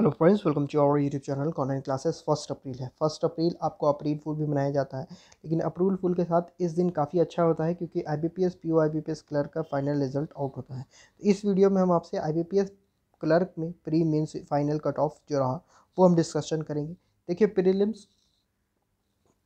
hello friends welcome to our YouTube channel online classes first April है first अप्रैल आपको अप्रैल फूल भी मनाया जाता है लेकिन अप्रैल फूल के साथ इस दिन काफ़ी अच्छा होता है क्योंकि I B P S P O I B P S clerk का फाइनल रिजल्ट आउट होता है तो इस वीडियो में हम आपसे I B P S clerk में pre means final cut off जो रहा वो हम डिस्कशन करेंगे देखिए प्रीलिम्स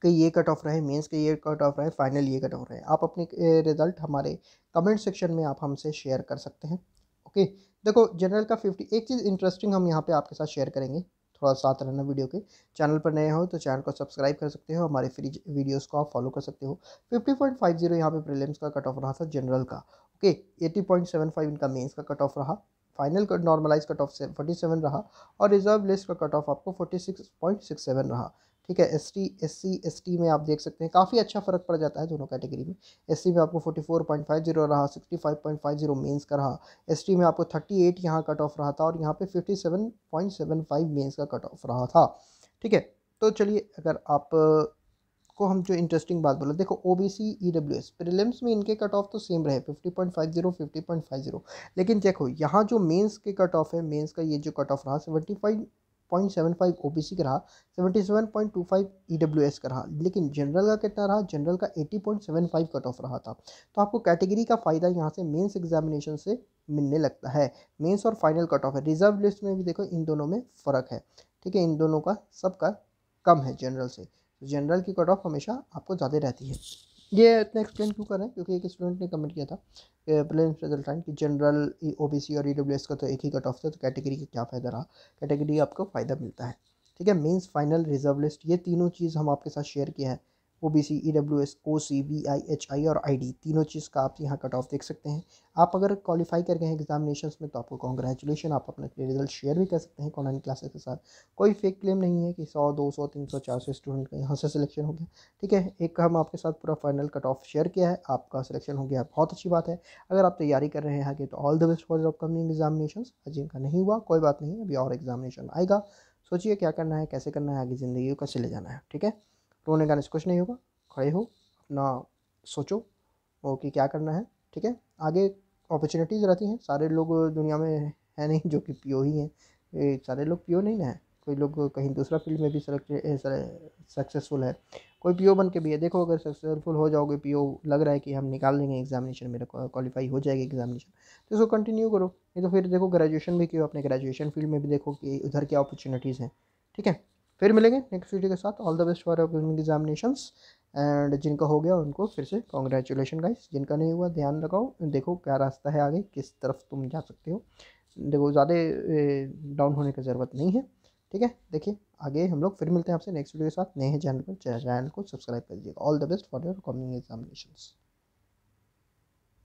के ये कट ऑफ रहे मेंस के ये कट ऑफ रहे फाइनल ये कट ऑफ रहे आप अपने रिजल्ट हमारे कमेंट सेक्शन में आप हमसे शेयर कर सकते हैं ओके देखो जनरल का फिफ्टी एक चीज़ इंटरेस्टिंग हम यहाँ पे आपके साथ शेयर करेंगे थोड़ा साथ रहना वीडियो के चैनल पर नए हो तो चैनल को सब्सक्राइब कर सकते हो हमारे फ्री वीडियोज़ को आप फॉलो कर सकते हो फिफ्टी पॉइंट फाइव जीरो यहाँ पर प्रीलिम्स का कट ऑफ रहा था जनरल का okay eighty point seven five इनका मेन्स का कट ऑफ रहा final normalize cut off forty seven रहा और रिजर्व लिस्ट का कट ऑफ आपको forty six point six seven रहा ठीक है S T S C S T में आप देख सकते हैं काफ़ी अच्छा फ़र्क पड़ जाता है दोनों कैटेगरी में एस सी में आपको forty four point five zero रहा sixty five point five zero mains का रहा एस टी में आपको थर्टी एट यहाँ कट ऑफ रहा था और यहाँ पे fifty seven point seven five mains का कट ऑफ रहा था ठीक है तो चलिए अगर आप को हम जो इंटरेस्टिंग बात बोला देखो O B C E W S prelims में इनके कट ऑफ तो सेम रहे fifty point five zero fifty point five zero लेकिन देखो यहाँ जो मेंस के कट ऑफ है मेंस का ये जो कट ऑफ रहा seventy five point seven five O C का रहा seventy seven point two five E W S का रहा लेकिन जनरल का कितना रहा जनरल का eighty point seven five cut off रहा था तो आपको कैटेगरी का फ़ायदा यहाँ से मेन्स एग्जामिनेशन से मिलने लगता है मेन्स और फाइनल कट ऑफ है रिजर्व लिस्ट में भी देखो इन दोनों में फ़र्क है ठीक है इन दोनों का सबका कम है जनरल से जनरल तो की कट ऑफ हमेशा आपको ज़्यादा रहती है ये इतना एक्सप्लेन क्यों कर रहे हैं क्योंकि एक स्टूडेंट ने कमेंट किया था प्लेन रिजल्टेंट कि जनरल ओ बी सी और ई डब्ल्यू एस का तो एक ही कट ऑफ था तो कैटेगरी का क्या फ़ायदा रहा कैटेगरी आपको फ़ायदा मिलता है ठीक है मीन्स फाइनल रिजर्व लिस्ट ये तीनों चीज़ हम आपके साथ शेयर किए हैं O B C E W S O C B I H I और आई डी तीनों चीज़ का आप यहाँ कट ऑफ देख सकते हैं आप अगर क्वालिफाई कर गए हैं एग्जामिनेशन में तो आपको कॉन्ग्रेचुलेशन आप अपना रिजल्ट शेयर भी कर सकते हैं ऑनलाइन क्लासेस के साथ कोई फेक क्लेम नहीं है कि सौ दो सौ तीन सौ चार सौ स्टूडेंट का यहाँ से सिलेक्शन हो गया ठीक है एक हम आपके साथ पूरा फाइनल कट ऑफ शेयर किया है आपका सिलेक्शन हो गया बहुत अच्छी बात है अगर आप तैयारी कर रहे हैं आगे तो all the best for upcoming examination जिनका नहीं हुआ कोई बात नहीं अभी और एग्जामिनेशन आएगा सोचिए क्या करना है कैसे करना है आगे ज़िंदगी को कैसे ले जाना है ठीक है रोने गाने से कुछ नहीं होगा खड़े हो अपना सोचो वो कि क्या करना है ठीक है आगे अपॉर्चुनिटीज़ रहती हैं सारे लोग दुनिया में है नहीं जो कि पीओ ही हैं सारे लोग पीओ नहीं ना है कोई लोग कहीं दूसरा फील्ड में भी सक्सेसफुल है कोई पीओ बन के भी है देखो अगर सक्सेसफुल हो जाओगे पीओ लग रहा है कि हम निकाल लेंगे एग्जामिनेशन मेरा क्वालिफाई हो जाएगी एग्जामिनेशन तो इसको कंटिन्यू करो नहीं तो फिर देखो ग्रेजुएशन भी किया अपने ग्रेजुएशन फील्ड में भी देखो कि उधर क्या अपॉर्चुनिटीज़ हैं ठीक है फिर मिलेंगे नेक्स्ट वीडियो के साथ all the best for upcoming and जिनका हो गया उनको फिर से कॉन्ग्रेचुलेशन गाइस जिनका नहीं हुआ ध्यान लगाओ देखो क्या रास्ता है आगे किस तरफ तुम जा सकते हो देखो ज़्यादा डाउन होने की ज़रूरत नहीं है ठीक है देखिए आगे हम लोग फिर मिलते हैं आपसे नेक्स्ट वीडियो के साथ नए चैनल पर चैनल को सब्सक्राइब कर दीजिएगा all the best for your coming